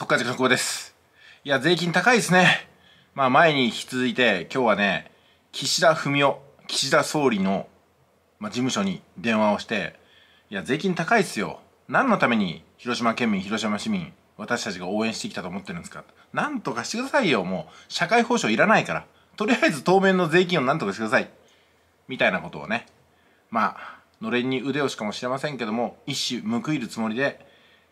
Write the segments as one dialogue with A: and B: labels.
A: そっかじかこです。いや、税金高いですね。まあ、前に引き続いて、今日はね、岸田文雄、岸田総理の、まあ、事務所に電話をして、いや、税金高いっすよ。何のために、広島県民、広島市民、私たちが応援してきたと思ってるんですかなんとかしてくださいよ。もう、社会保障いらないから。とりあえず当面の税金をなんとかしてください。みたいなことをね。まあ、のれんに腕をしかもしれませんけども、一種報いるつもりで、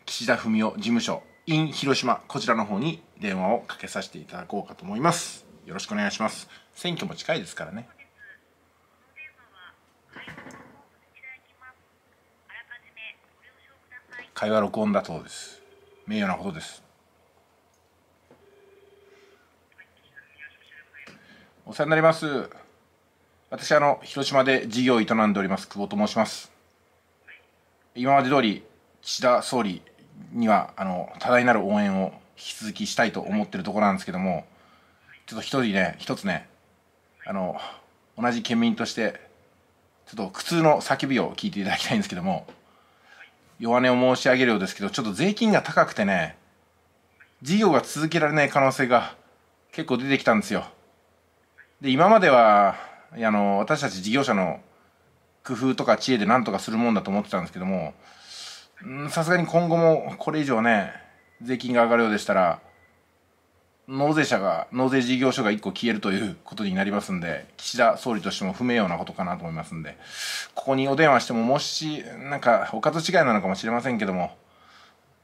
A: 岸田文雄事務所 in 広島こちらの方に電話をかけさせていただこうかと思いますよろしくお願いします選挙も近いですからね会話録音だそうです名誉なことですお世話になります私あの広島で事業を営んでおります久保と申します今まで通り岸田総理にはあの多大なる応援を引き続きしたいと思ってるところなんですけどもちょっと一人ね一つねあの同じ県民としてちょっと苦痛の叫びを聞いていただきたいんですけども弱音を申し上げるようですけどちょっと税金が高くてね事業が続けられない可能性が結構出てきたんですよで今まではあの私たち事業者の工夫とか知恵で何とかするもんだと思ってたんですけどもさすがに今後もこれ以上ね、税金が上がるようでしたら、納税者が、納税事業所が1個消えるということになりますんで、岸田総理としても不ようなことかなと思いますんで、ここにお電話しても、もし、なんか、おかず違いなのかもしれませんけども、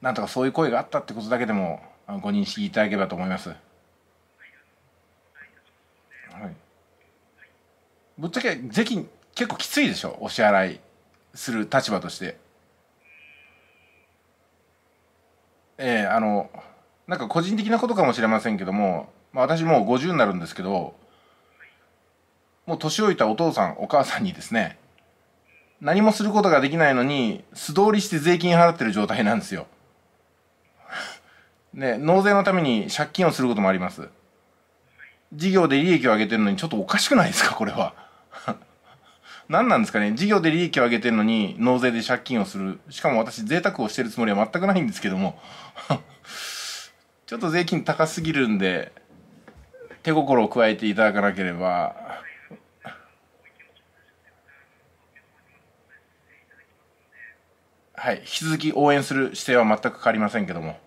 A: なんとかそういう声があったってことだけでも、ご認識いただければと思います。はい。ぶっちゃけ、税金、結構きついでしょ、お支払いする立場として。えー、あのなんか個人的なことかもしれませんけども、まあ、私もう50になるんですけどもう年老いたお父さんお母さんにですね何もすることができないのに素通りして税金払ってる状態なんですよ。で納税のために借金をすることもあります。事業で利益を上げてるのにちょっとおかしくないですかこれは。何なんですかね事業で利益を上げてるのに納税で借金をするしかも私贅沢をしてるつもりは全くないんですけども ちょっと税金高すぎるんで手心を加えていただかなければはい、引き続き応援する姿勢は全く変わりませんけども、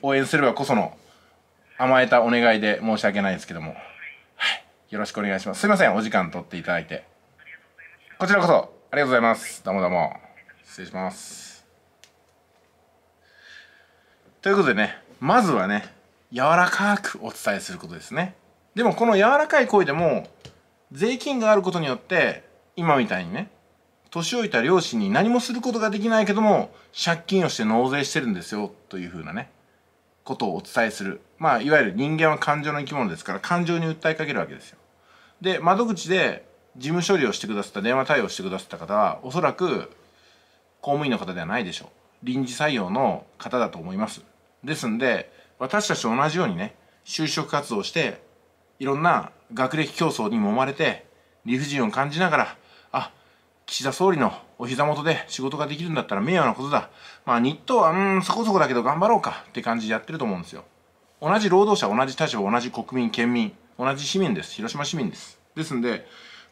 A: 応援すればこその甘えたお願いで申し訳ないですけども。よろしくお願いします。すいません、お時間取っていただいて。こちらこそ、ありがとうございます。どうもどうも。失礼します。ということでね、まずはね、柔らかくお伝えすることですね。でもこの柔らかい声でも、税金があることによって、今みたいにね、年老いた両親に何もすることができないけども、借金をして納税してるんですよ、というふうなね、ことをお伝えする。まあ、いわゆる人間は感情の生き物ですから、感情に訴えかけるわけですよ。で窓口で事務処理をしてくださった電話対応してくださった方はおそらく公務員の方ではないでしょう臨時採用の方だと思いますですんで私たちと同じようにね就職活動していろんな学歴競争に揉まれて理不尽を感じながらあ岸田総理のお膝元で仕事ができるんだったら名誉なことだまあ日当はうんそこそこだけど頑張ろうかって感じでやってると思うんですよ同じ労働者同じ立場同じ国民県民同じ市民です広島市民ですですんで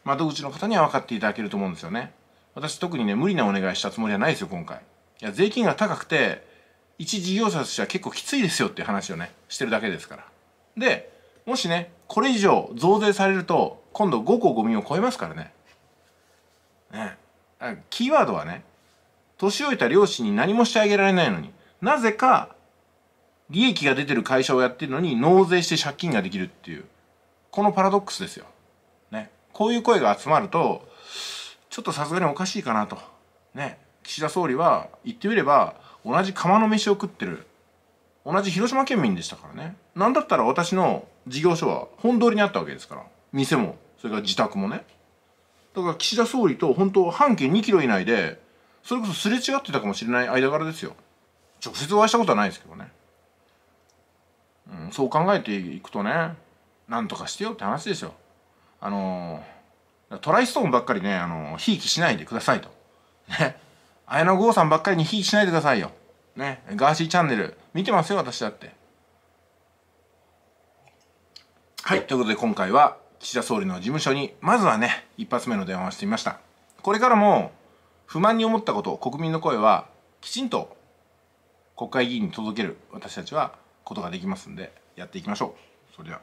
A: 窓口の方には分かっていただけると思うんですよね私特にね無理なお願いしたつもりはないですよ今回いや税金が高くて一事業者としては結構きついですよっていう話をねしてるだけですからでもしねこれ以上増税されると今度5個ゴミを超えますからねねキーワードはね年老いた両親に何もしてあげられないのになぜか利益が出てる会社をやってるのに納税して借金ができるっていうこのパラドックスですよ。ね。こういう声が集まると、ちょっとさすがにおかしいかなと。ね。岸田総理は言ってみれば、同じ釜の飯を食ってる。同じ広島県民でしたからね。なんだったら私の事業所は本通りにあったわけですから。店も、それから自宅もね。だから岸田総理と本当半径2キロ以内で、それこそすれ違ってたかもしれない間柄ですよ。直接お会いしたことはないですけどね。うん、そう考えていくとね、なんとかしてよって話ですよあのー、トライストーンばっかりねあのひいきしないでくださいとね綾野剛さんばっかりにひいきしないでくださいよねガーシーチャンネル見てますよ私だってはいということで今回は岸田総理の事務所にまずはね一発目の電話をしてみましたこれからも不満に思ったこと国民の声はきちんと国会議員に届ける私たちはことができますんでやっていきましょうそれでは。